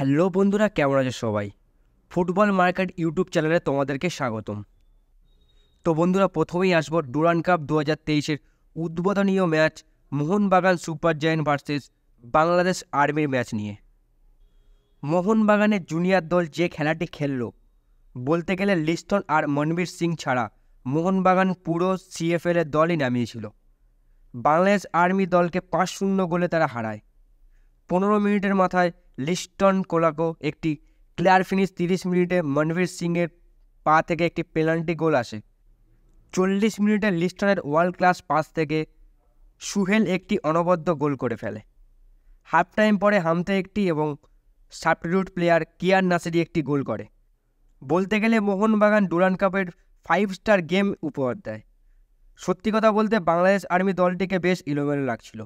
hello বন্ধুরা কেমন আছে সবাই ফুটবল মার্কেট ইউটিউব চ্যানেলে তোমাদেরকে স্বাগতম তো বন্ধুরা প্রথমেই আসবো ডুরান কাপ দু হাজার তেইশের উদ্বোধনীয় match Mohun Bagan super giant versus Bangladesh আর্মির ম্যাচ নিয়ে মোহনবাগানের জুনিয়র দল যে খেলাটি খেলল বলতে গেলে লিস্টন আর মনবীর সিং ছাড়া মোহনবাগান পুরো এর দলই নামিয়েছিল বাংলাদেশ আর্মি দলকে পাঁচ শূন্য গোলে তারা হারায় পনেরো মিনিটের মাথায় লিস্টন কোলাকো একটি ক্লিয়ার ফিনিশ তিরিশ মিনিটে মনবীর সিংয়ের পা থেকে একটি পেনাল্টি গোল আসে চল্লিশ মিনিটে লিস্টনের ওয়ার্ল্ড ক্লাস পাস থেকে সুহেল একটি অনবদ্য গোল করে ফেলে হাফ টাইম পরে হামতে একটি এবং সাবস্টিটিউট প্লেয়ার কিয়ার নাসেরি একটি গোল করে বলতে গেলে মোহনবাগান ডুরান কাপের ফাইভ স্টার গেম উপহার দেয় সত্যি কথা বলতে বাংলাদেশ আর্মি দলটিকে বেশ ইলোমেলো লাগছিল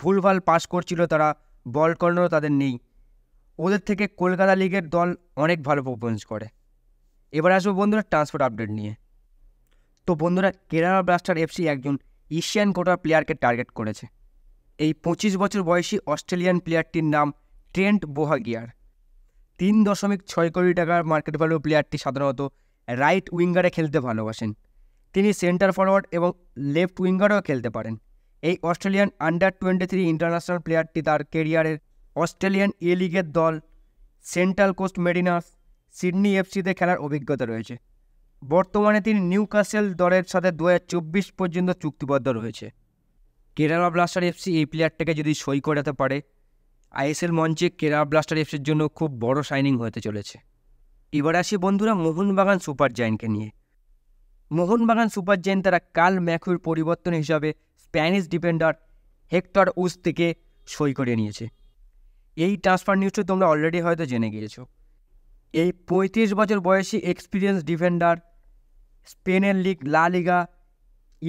ভুলভাল পাস করছিল তারা বল কর্নারও তাদের নেই ওদের থেকে কলকাতা লিগের দল অনেক ভালো পারফরমেন্স করে এবার আসবো বন্ধুরা ট্রান্সপোর্ট আপডেট নিয়ে তো বন্ধুরা কেরালা ব্লাস্টার এফসি একজন এশিয়ান কোটার প্লেয়ারকে টার্গেট করেছে এই পঁচিশ বছর বয়সী অস্ট্রেলিয়ান প্লেয়ারটির নাম ট্রেন্ট বোহাগিয়ার তিন দশমিক ছয় কোটি টাকার মার্কেট ভ্যালু প্লেয়ারটি সাধারণত রাইট উইঙ্গারে খেলতে ভালোবাসেন তিনি সেন্টার ফরওয়ার্ড এবং লেফট উইঙ্গারও খেলতে পারেন এই Australian under twenty three international প্লেয়ারটি তার কেরিয়ারের অস্ট্রেলিয়ান এ লিগের দল সেন্ট্রাল কোস্ট মেরিনাস সিডনি এফসিতে খেলার অভিজ্ঞতা রয়েছে বর্তমানে তিনি নিউ কাসেল দলের সাথে দু পর্যন্ত চুক্তিবদ্ধ রয়েছে কেরালা ব্লাস্টার এফসি এই প্লেয়ারটাকে যদি সই করাতে পারে আইএসএল মঞ্চে কেরালা ব্লাস্টার এফসির জন্য খুব বড় শাইনিং হতে চলেছে এবার আসি বন্ধুরা মোহনবাগান সুপার জায়েন্টকে নিয়ে মোহনবাগান সুপার জায়েন্ট তারা কাল ম্যাকুর পরিবর্তন হিসাবে স্প্যানিশ ডিফেন্ডার হেক্টর উস থেকে সই করে নিয়েছে এই ট্রান্সফার নিউজটা তোমরা অলরেডি হয়তো জেনে গিয়েছ এই পঁয়ত্রিশ বছর বয়সী এক্সপিরিয়েন্স ডিফেন্ডার স্পেনের লিগ লা লিগা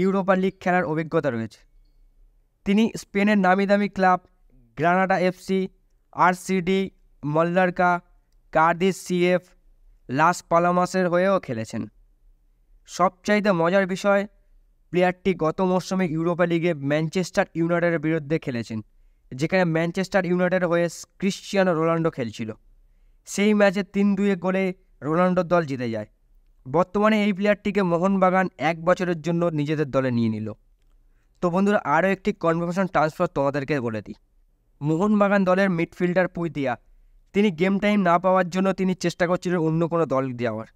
ইউরোপা লিগ খেলার অভিজ্ঞতা রয়েছে তিনি স্পেনের নামি দামি club Granada FC RCD Mallorca Cadiz CF Las পালামাসের হয়েও খেলেছেন সবচাইতে মজার বিষয় প্লেয়ারটি গত মরশুমে ইউরোপা লিগে ম্যানচেস্টার ইউনাইটেডের বিরুদ্ধে খেলেছেন যেখানে ম্যানচেস্টার ইউনাইটেড হয়ে ক্রিশ্চিয়ানো রোনাল্ডো খেলছিল সেই ম্যাচে তিন দুয়ে গোলে রোনাল্ডোর দল জিতে যায় বর্তমানে এই প্লেয়ারটিকে মোহনবাগান এক বছরের জন্য নিজেদের দলে নিয়ে নিল তো বন্ধুরা আরও একটি কনফার্মেশন ট্রান্সফার তোমাদেরকে বলে দিই মোহনবাগান দলের মিডফিল্ডার পুইতিয়া তিনি গেম টাইম না পাওয়ার জন্য তিনি চেষ্টা করছিলেন অন্য কোনো দল দেওয়ার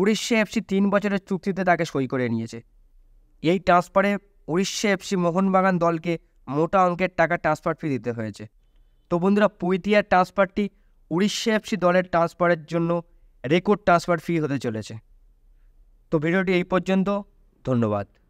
উড়িষ্যা এফসি তিন বছরের চুক্তিতে তাকে সই করে নিয়েছে এই ট্রান্সফারে উড়িষ্যা এফসি মোহনবাগান দলকে মোটা অঙ্কের টাকা ট্রান্সফার ফি দিতে হয়েছে তো বন্ধুরা পুইতিয়ার ট্রান্সফারটি উড়িষ্যা এফসি দলের ট্রান্সফারের জন্য রেকর্ড ট্রান্সফার ফি হতে চলেছে তো ভিডিওটি এই পর্যন্ত ধন্যবাদ